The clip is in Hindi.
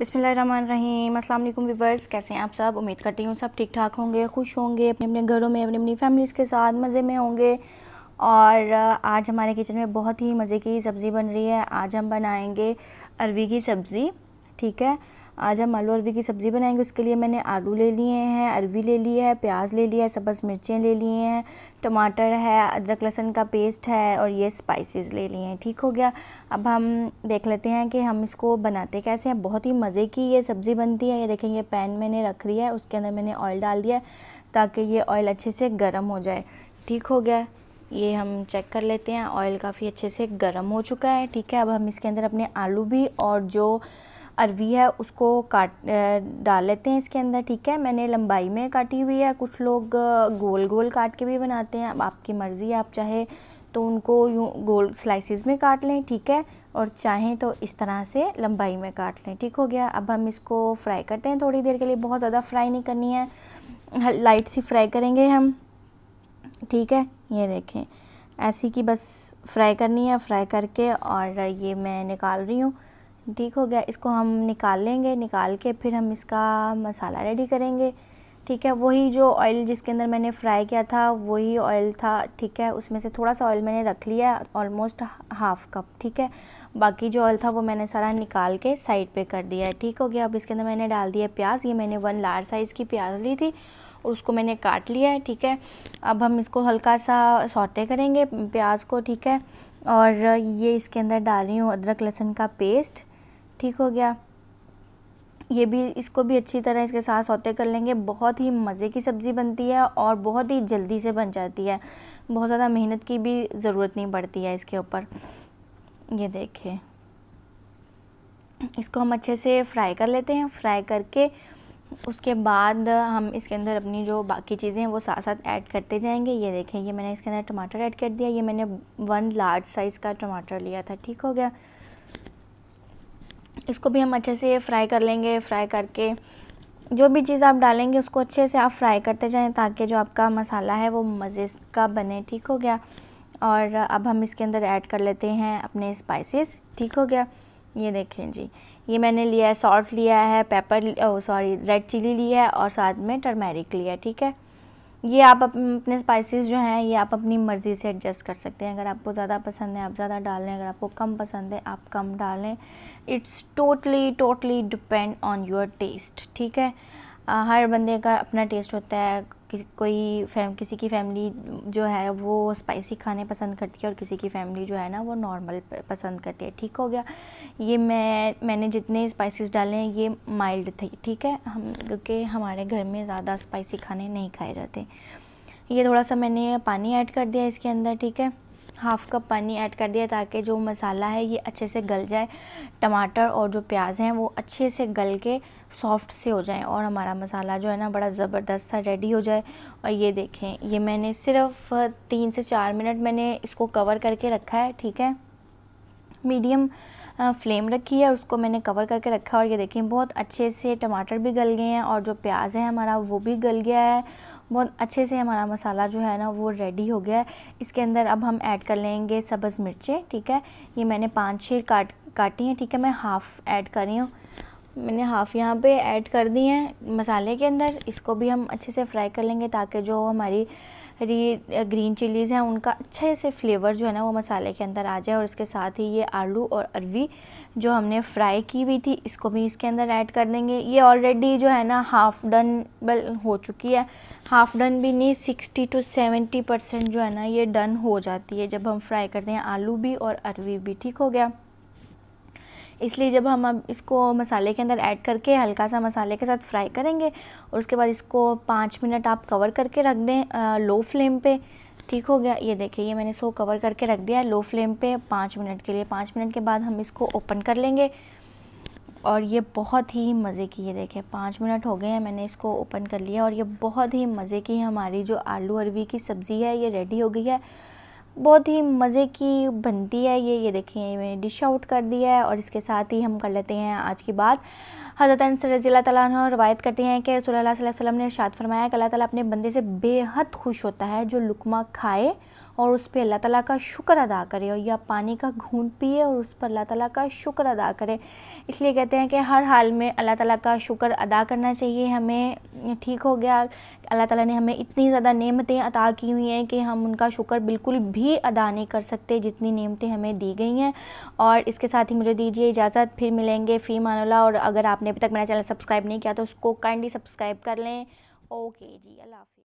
बिसमीम अस्सलाम वालेकुम व्यूवर्स कैसे हैं आप सब उम्मीद करती हूँ सब ठीक ठाक होंगे खुश होंगे अपने अपने घरों में अपनी अपनी फैमिलीज़ के साथ मज़े में होंगे और आज हमारे किचन में बहुत ही मज़े की सब्ज़ी बन रही है आज हम बनाएंगे अरवी की सब्ज़ी ठीक है आज हम आलू अरवी की सब्ज़ी बनाएंगे उसके लिए मैंने आलू ले लिए हैं अरवी ले ली है प्याज ले लिया है सब्ज़ मिर्चें ले लिए हैं टमाटर है अदरक लहसुन का पेस्ट है और ये स्पाइसेस ले लिए हैं ठीक हो गया अब हम देख लेते हैं कि हम इसको बनाते कैसे हैं बहुत ही मज़े की ये सब्ज़ी बनती है ये देखें ये पैन मैंने रख दिया है उसके अंदर मैंने ऑयल डाल दिया है ताकि ये ऑयल अच्छे से गर्म हो जाए ठीक हो गया ये हम चेक कर लेते हैं ऑयल काफ़ी अच्छे से गर्म हो चुका है ठीक है अब हम इसके अंदर अपने आलू भी और जो अरवी है उसको काट डाल लेते हैं इसके अंदर ठीक है मैंने लंबाई में काटी हुई है कुछ लोग गोल गोल काट के भी बनाते हैं अब आपकी मर्ज़ी आप चाहे तो उनको यूँ गोल स्लाइसिस में काट लें ठीक है और चाहें तो इस तरह से लंबाई में काट लें ठीक हो गया अब हम इसको फ्राई करते हैं थोड़ी देर के लिए बहुत ज़्यादा फ्राई नहीं करनी है लाइट सी फ्राई करेंगे हम ठीक है ये देखें ऐसी कि बस फ्राई करनी है फ्राई करके और ये मैं निकाल रही हूँ ठीक हो गया इसको हम निकाल लेंगे निकाल के फिर हम इसका मसाला रेडी करेंगे ठीक है वही जो ऑयल जिसके अंदर मैंने फ्राई किया था वही ऑयल था ठीक है उसमें से थोड़ा सा ऑयल मैंने रख लिया ऑलमोस्ट हाफ कप ठीक है बाकी जो ऑयल था वो मैंने सारा निकाल के साइड पे कर दिया है ठीक हो गया अब इसके अंदर मैंने डाल दिया प्याज ये मैंने वन लार्ज साइज़ की प्याज ली थी उसको मैंने काट लिया है ठीक है अब हम इसको हल्का सा सौते करेंगे प्याज को ठीक है और ये इसके अंदर डाल रही हूँ अदरक लहसुन का पेस्ट ठीक हो गया ये भी इसको भी अच्छी तरह इसके साथ सौते कर लेंगे बहुत ही मज़े की सब्ज़ी बनती है और बहुत ही जल्दी से बन जाती है बहुत ज़्यादा मेहनत की भी ज़रूरत नहीं पड़ती है इसके ऊपर ये देखें इसको हम अच्छे से फ्राई कर लेते हैं फ्राई करके उसके बाद हम इसके अंदर अपनी जो बाकी चीज़ें हैं वो साथ साथ ऐड करते जाएंगे ये देखें ये मैंने इसके अंदर टमाटर ऐड कर दिया ये मैंने वन लार्ज साइज़ का टमाटर लिया था ठीक हो गया इसको भी हम अच्छे से फ्राई कर लेंगे फ्राई करके जो भी चीज़ आप डालेंगे उसको अच्छे से आप फ्राई करते जाएं ताकि जो आपका मसाला है वो मज़े का बने ठीक हो गया और अब हम इसके अंदर ऐड कर लेते हैं अपने स्पाइसेस ठीक हो गया ये देखें जी ये मैंने लिया है सॉल्ट लिया है पेपर सॉरी रेड चिली लिया है और साथ में टर्मेरिक लिया है ठीक है ये आप अपने स्पाइसेस जो हैं ये आप अपनी मर्ज़ी से एडजस्ट कर सकते हैं अगर आपको ज़्यादा पसंद है आप ज़्यादा डाल लें अगर आपको कम पसंद है आप कम डालें it's totally totally depend on your taste ठीक है हर बंदे का अपना टेस्ट होता है कि कोई फैम किसी की फैमिली जो है वो स्पाइसी खाने पसंद करती है और किसी की फैमिली जो है ना वो नॉर्मल पसंद करती है ठीक हो गया ये मैं मैंने जितने स्पाइसेस डाले हैं ये माइल्ड थे ठीक है हम क्योंकि हमारे घर में ज़्यादा स्पाइसी खाने नहीं खाए जाते ये थोड़ा सा मैंने पानी ऐड कर दिया इसके अंदर ठीक है हाफ़ कप पानी ऐड कर दिया ताकि जो मसाला है ये अच्छे से गल जाए टमाटर और जो प्याज हैं वो अच्छे से गल के सॉफ्ट से हो जाएं और हमारा मसाला जो है ना बड़ा ज़बरदस्त सा रेडी हो जाए और ये देखें ये मैंने सिर्फ तीन से चार मिनट मैंने इसको कवर करके रखा है ठीक है मीडियम फ्लेम रखी है उसको मैंने कवर करके रखा है और ये देखें बहुत अच्छे से टमाटर भी गल गए हैं और जो प्याज है हमारा वो भी गल गया है बहुत अच्छे से हमारा मसाला जो है ना वो रेडी हो गया है इसके अंदर अब हम ऐड कर लेंगे सब्ज़ मिर्चें ठीक है ये मैंने पाँच छः काट काटी हैं ठीक है मैं हाफ़ ऐड कर रही हूँ मैंने हाफ़ यहाँ पे ऐड कर दी हैं मसाले के अंदर इसको भी हम अच्छे से फ्राई कर लेंगे ताकि जो हमारी हरी ग्रीन चिलीज़ हैं उनका अच्छे से फ्लेवर जो है ना वो मसाले के अंदर आ जाए और इसके साथ ही ये आलू और अरवी जो हमने फ्राई की हुई थी इसको भी इसके अंदर ऐड कर देंगे ये ऑलरेडी जो है ना हाफ़ डन बल हो चुकी है हाफ़ डन भी नहीं सिक्सटी टू सेवेंटी परसेंट जो है ना ये डन हो जाती है जब हम फ्राई करते हैं आलू भी और अरवी भी ठीक हो गया इसलिए जब हम अब इसको मसाले के अंदर ऐड करके हल्का सा मसाले के साथ फ्राई करेंगे और उसके बाद इसको पाँच मिनट आप कवर करके रख दें आ, लो फ्लेम पे ठीक हो गया ये देखिए ये मैंने इसको कवर करके रख दिया लो फ्लेम पे पाँच मिनट के लिए पाँच मिनट के बाद हम इसको ओपन कर लेंगे और ये बहुत ही मज़े की ये देखें पाँच मिनट हो गए हैं मैंने इसको ओपन कर लिया और ये बहुत ही मज़े की हमारी जो आलू अरवी की सब्ज़ी है ये रेडी हो गई है बहुत ही मज़े की बनती है ये ये देखिए मैंने डिश आउट कर दिया है और इसके साथ ही हम कर लेते हैं आज की बात हज़रत अनसरजील्ला तला रवायत करते हैं कि रसोल्ला वसलम ने इरशाद फरमाया कि अल्लाह ताला अपने बंदे से बेहद खुश होता है जो लुकमा खाए और उस पर अल्लाह ताला का शुक्र अदा करें और या पानी का घूंट पिए और उस पर अल्लाह ताला का शुक्र अदा करें इसलिए कहते हैं कि हर हाल में अल्लाह ताला का शुक्र अदा करना चाहिए हमें ठीक हो गया अल्लाह ताला ने हमें इतनी ज़्यादा नेमतें अता की हुई हैं कि हम उनका शुक्र बिल्कुल भी अदा नहीं कर सकते जितनी नेमतें हमें दी गई हैं और इसके साथ ही मुझे दीजिए इजाज़त फिर मिलेंगे फ़ी मानोला और अगर आपने अभी तक मेरा चैनल सब्सक्राइब नहीं किया तो उसको काइंडली सब्सक्राइब कर लें ओके जी अल्लाह